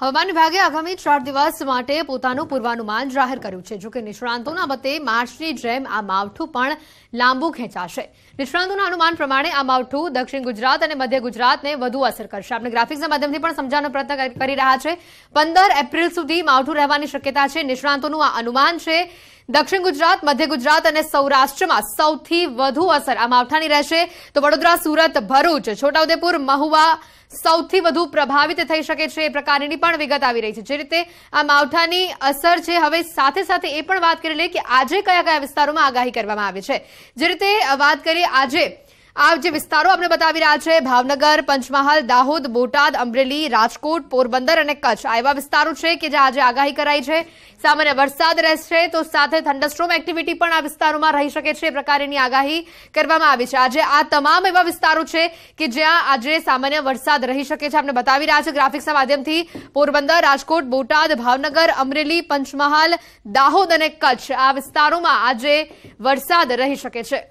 હવામાન વિભાગે આગામી ચાર દિવસ માટે પોતાનું પૂર્વાનુમાન જાહેર કર્યું છે જોકે નિષ્ણાંતોના મતે માર્ચની જેમ આ માવઠું પણ લાંબુ ખેંચાશે નિષ્ણાંતોના અનુમાન પ્રમાણે આ માવઠું દક્ષિણ ગુજરાત અને મધ્ય ગુજરાતને વધુ અસર કરશે આપણે ગ્રાફિક્સના માધ્યમથી પણ સમજાવવાનો પ્રયત્ન કરી રહ્યા છે પંદર એપ્રિલ સુધી માવઠું રહેવાની શક્યતા છે નિષ્ણાંતોનું આ અનુમાન છે દક્ષિણ ગુજરાત મધ્ય ગુજરાત અને સૌરાષ્ટ્રમાં સૌથી વધુ અસર આ માવઠાની રહેશે તો વડોદરા સુરત ભરૂચ છોટાઉદેપુર મહુવા સૌથી વધુ પ્રભાવિત થઈ શકે છે એ પ્રકારની પણ વિગત આવી રહી છે જે રીતે આ માવઠાની અસર છે હવે સાથે સાથે એ પણ વાત કરી લે કે આજે કયા કયા વિસ્તારોમાં આગાહી કરવામાં આવી છે જે રીતે વાત કરીએ આજે આ જે વિસ્તારો આપણે બતાવી રહ્યા છે ભાવનગર પંચમહાલ દાહોદ બોટાદ અમરેલી રાજકોટ પોરબંદર અને કચ્છ આ એવા વિસ્તારો છે કે જ્યાં આજે આગાહી કરાઈ છે સામાન્ય વરસાદ રહેશે તો સાથે થંડરસ્ટ્રોમ એક્ટિવિટી પણ આ વિસ્તારોમાં રહી શકે છે એ પ્રકારની આગાહી કરવામાં આવી છે આજે આ તમામ એવા વિસ્તારો છે કે જ્યાં આજે સામાન્ય વરસાદ રહી શકે છે આપણે બતાવી રહ્યા છે ગ્રાફિક્સના માધ્યમથી પોરબંદર રાજકોટ બોટાદ ભાવનગર અમરેલી પંચમહાલ દાહોદ અને કચ્છ આ વિસ્તારોમાં આજે વરસાદ રહી શકે છે